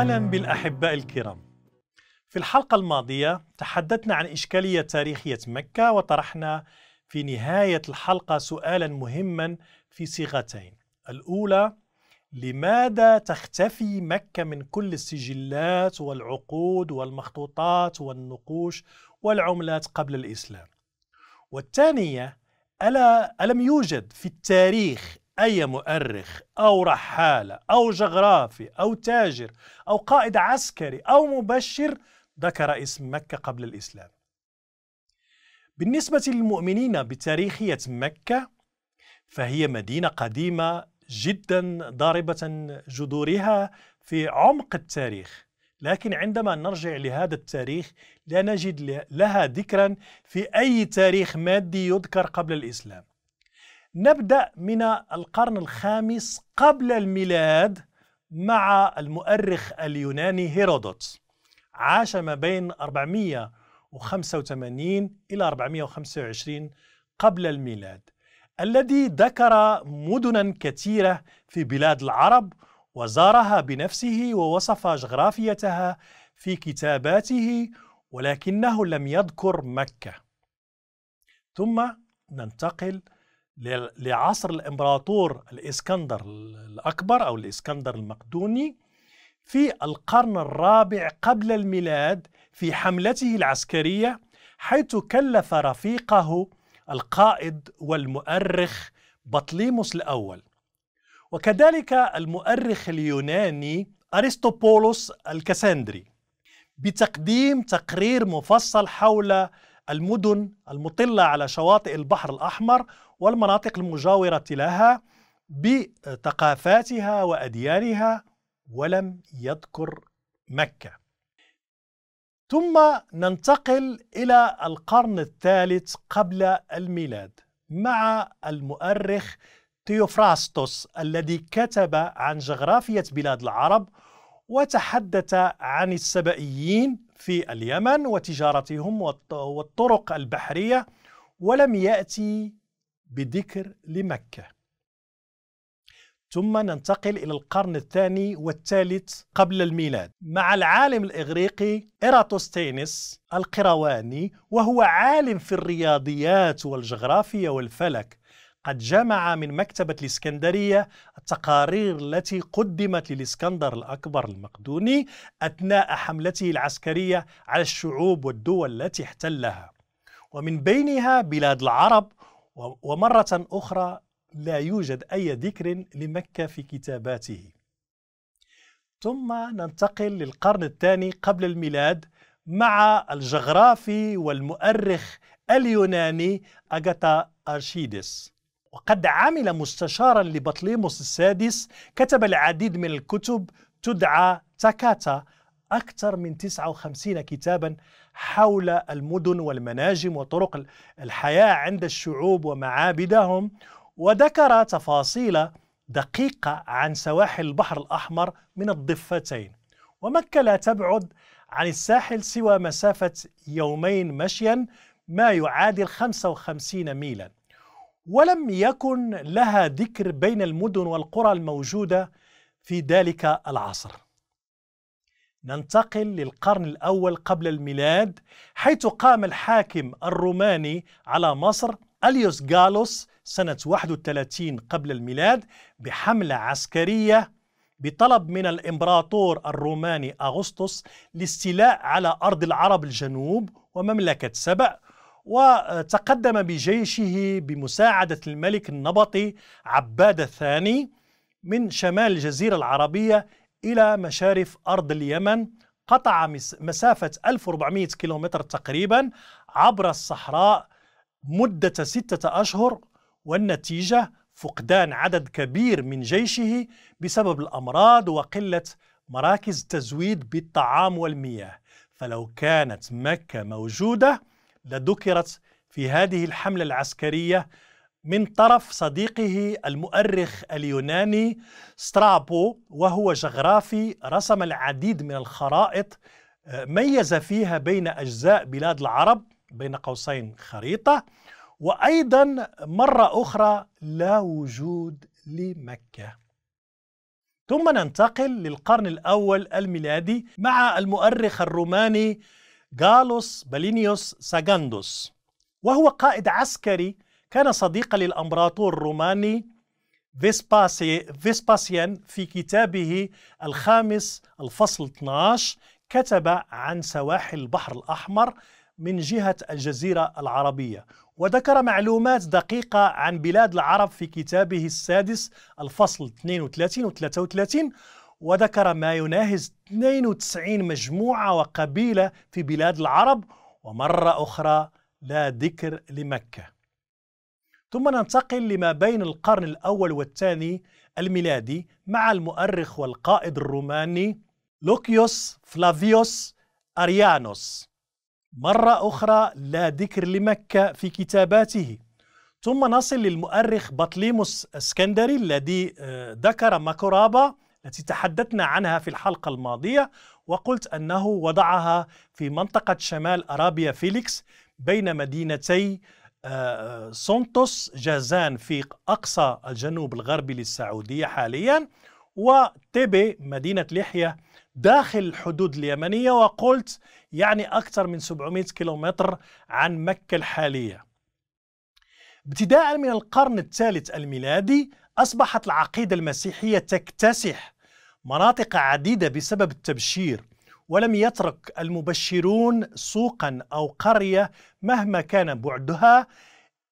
اهلا بالاحباء الكرام. في الحلقه الماضيه تحدثنا عن اشكاليه تاريخيه مكه وطرحنا في نهايه الحلقه سؤالا مهما في صيغتين. الاولى لماذا تختفي مكه من كل السجلات والعقود والمخطوطات والنقوش والعملات قبل الاسلام؟ والثانيه ألا ألم يوجد في التاريخ أي مؤرخ أو رحالة أو جغرافي أو تاجر أو قائد عسكري أو مبشر ذكر اسم مكة قبل الإسلام بالنسبة للمؤمنين بتاريخية مكة فهي مدينة قديمة جدا ضاربة جذورها في عمق التاريخ لكن عندما نرجع لهذا التاريخ لا نجد لها ذكرا في أي تاريخ مادي يذكر قبل الإسلام نبدأ من القرن الخامس قبل الميلاد مع المؤرخ اليوناني هيرودوت عاش ما بين 485 إلى 425 قبل الميلاد الذي ذكر مدنا كثيرة في بلاد العرب وزارها بنفسه ووصف جغرافيتها في كتاباته ولكنه لم يذكر مكة ثم ننتقل لعصر الامبراطور الاسكندر الاكبر او الاسكندر المقدوني في القرن الرابع قبل الميلاد في حملته العسكريه حيث كلف رفيقه القائد والمؤرخ بطليموس الاول وكذلك المؤرخ اليوناني ارسطوبولوس الكسندري بتقديم تقرير مفصل حول المدن المطلة على شواطئ البحر الأحمر والمناطق المجاورة لها بثقافاتها وأديانها ولم يذكر مكة ثم ننتقل إلى القرن الثالث قبل الميلاد مع المؤرخ تيوفراستوس الذي كتب عن جغرافية بلاد العرب وتحدث عن السبئيين في اليمن وتجارتهم والطرق البحرية ولم يأتي بذكر لمكة ثم ننتقل إلى القرن الثاني والثالث قبل الميلاد مع العالم الإغريقي إيراتوستينس القرواني وهو عالم في الرياضيات والجغرافيا والفلك قد جمع من مكتبة الإسكندرية التقارير التي قدمت للإسكندر الأكبر المقدوني أثناء حملته العسكرية على الشعوب والدول التي احتلها ومن بينها بلاد العرب ومرة أخرى لا يوجد أي ذكر لمكة في كتاباته ثم ننتقل للقرن الثاني قبل الميلاد مع الجغرافي والمؤرخ اليوناني أغاتا أرشيدس وقد عمل مستشارا لبطليموس السادس كتب العديد من الكتب تدعى تاكاتا أكثر من 59 كتابا حول المدن والمناجم وطرق الحياة عند الشعوب ومعابدهم وذكر تفاصيل دقيقة عن سواحل البحر الأحمر من الضفتين ومكة لا تبعد عن الساحل سوى مسافة يومين مشيا ما يعادل 55 ميلا ولم يكن لها ذكر بين المدن والقرى الموجودة في ذلك العصر ننتقل للقرن الأول قبل الميلاد حيث قام الحاكم الروماني على مصر أليوس جالوس سنة 31 قبل الميلاد بحملة عسكرية بطلب من الإمبراطور الروماني أغسطس الاستيلاء على أرض العرب الجنوب ومملكة سبأ وتقدم بجيشه بمساعدة الملك النبطي عباد الثاني من شمال الجزيرة العربية إلى مشارف أرض اليمن قطع مسافة 1400 كيلومتر تقريبا عبر الصحراء مدة ستة أشهر والنتيجة فقدان عدد كبير من جيشه بسبب الأمراض وقلة مراكز تزويد بالطعام والمياه فلو كانت مكة موجودة لذكرت في هذه الحملة العسكرية من طرف صديقه المؤرخ اليوناني سترابو وهو جغرافي رسم العديد من الخرائط آه، ميز فيها بين أجزاء بلاد العرب بين قوسين خريطة وأيضا مرة أخرى لا وجود لمكة ثم ننتقل للقرن الأول الميلادي مع المؤرخ الروماني جالوس بالينيوس ساجاندوس وهو قائد عسكري كان صديقا للامبراطور الروماني فيسباسي فيسباسيان في كتابه الخامس الفصل 12 كتب عن سواحل البحر الاحمر من جهه الجزيره العربيه وذكر معلومات دقيقة عن بلاد العرب في كتابه السادس الفصل 32 و 33 وذكر ما يناهز 92 مجموعة وقبيلة في بلاد العرب ومرة أخرى لا ذكر لمكة ثم ننتقل لما بين القرن الأول والثاني الميلادي مع المؤرخ والقائد الروماني لوكيوس فلافيوس أريانوس مرة أخرى لا ذكر لمكة في كتاباته ثم نصل للمؤرخ بطليموس اسكندري الذي آه، ذكر مكرابة التي تحدثنا عنها في الحلقة الماضية وقلت أنه وضعها في منطقة شمال أرابيا فيليكس بين مدينتي آه، سونتوس جازان في أقصى الجنوب الغربي للسعودية حاليا وتيبي مدينة لحية داخل الحدود اليمنية وقلت يعني أكثر من 700 كيلومتر عن مكة الحالية ابتداء من القرن الثالث الميلادي أصبحت العقيدة المسيحية تكتسح مناطق عديدة بسبب التبشير ولم يترك المبشرون سوقا أو قرية مهما كان بعدها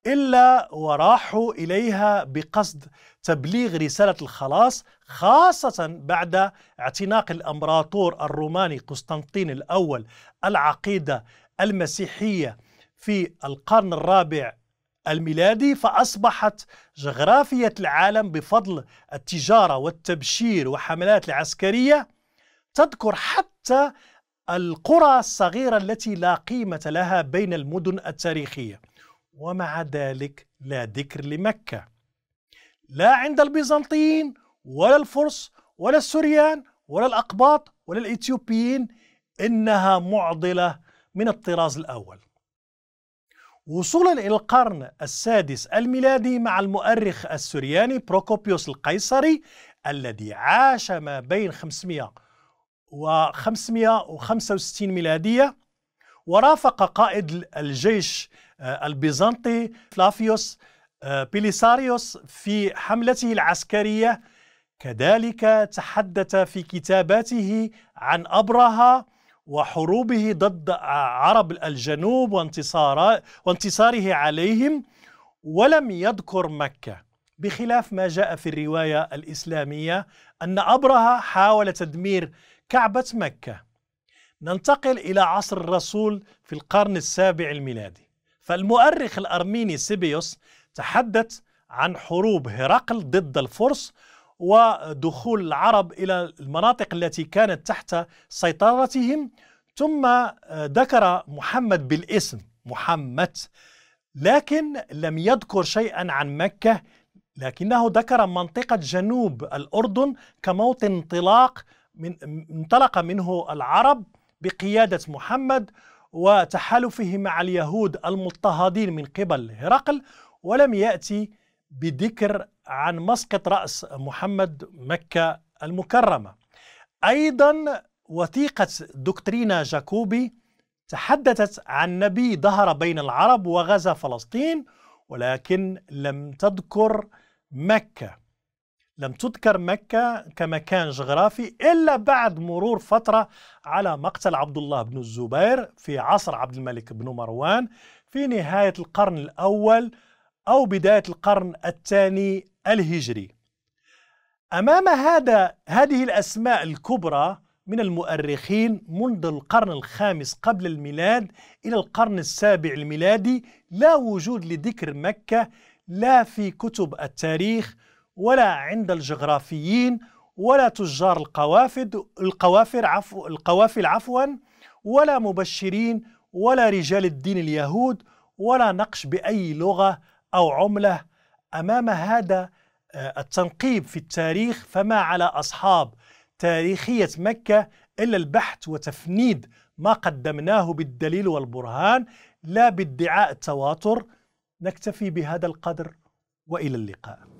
إلا وراحوا إليها بقصد تبليغ رسالة الخلاص خاصة بعد اعتناق الأمبراطور الروماني قسطنطين الأول العقيدة المسيحية في القرن الرابع الميلادي فأصبحت جغرافية العالم بفضل التجارة والتبشير وحملات العسكرية تذكر حتى القرى الصغيرة التي لا قيمة لها بين المدن التاريخية ومع ذلك لا ذكر لمكة لا عند البيزنطيين ولا الفرس ولا السوريان ولا الأقباط ولا الإثيوبيين إنها معضلة من الطراز الأول وصولا إلى القرن السادس الميلادي مع المؤرخ السورياني بروكوبيوس القيصري الذي عاش ما بين 500 و 565 ميلادية ورافق قائد الجيش آه، البيزنطي فلافيوس آه، بيليساريوس في حملته العسكرية كذلك تحدث في كتاباته عن أبرهة وحروبه ضد عرب الجنوب وانتصار وانتصاره عليهم ولم يذكر مكة بخلاف ما جاء في الرواية الإسلامية أن أبرهة حاول تدمير كعبة مكة ننتقل إلى عصر الرسول في القرن السابع الميلادي فالمؤرخ الأرميني سيبيوس تحدث عن حروب هرقل ضد الفرس ودخول العرب إلى المناطق التي كانت تحت سيطرتهم ثم آه، ذكر محمد بالاسم محمد لكن لم يذكر شيئا عن مكة لكنه ذكر منطقة جنوب الأردن كموطن انطلاق من انطلق منه العرب بقيادة محمد وتحالفه مع اليهود المضطهدين من قبل هرقل ولم يأتي بذكر عن مسقط رأس محمد مكة المكرمة أيضا وثيقة دكترينا جاكوبي تحدثت عن نبي ظهر بين العرب وغزا فلسطين ولكن لم تذكر مكة لم تذكر مكة كمكان جغرافي إلا بعد مرور فترة على مقتل عبد الله بن الزبير في عصر عبد الملك بن مروان في نهاية القرن الأول أو بداية القرن الثاني الهجري أمام هذا هذه الأسماء الكبرى من المؤرخين منذ القرن الخامس قبل الميلاد إلى القرن السابع الميلادي لا وجود لذكر مكة لا في كتب التاريخ ولا عند الجغرافيين ولا تجار القوافد القوافر عفو القوافل عفوا ولا مبشرين ولا رجال الدين اليهود ولا نقش بأي لغة أو عملة أمام هذا آه، التنقيب في التاريخ فما على أصحاب تاريخية مكة إلا البحث وتفنيد ما قدمناه بالدليل والبرهان لا بادعاء التواتر نكتفي بهذا القدر والى اللقاء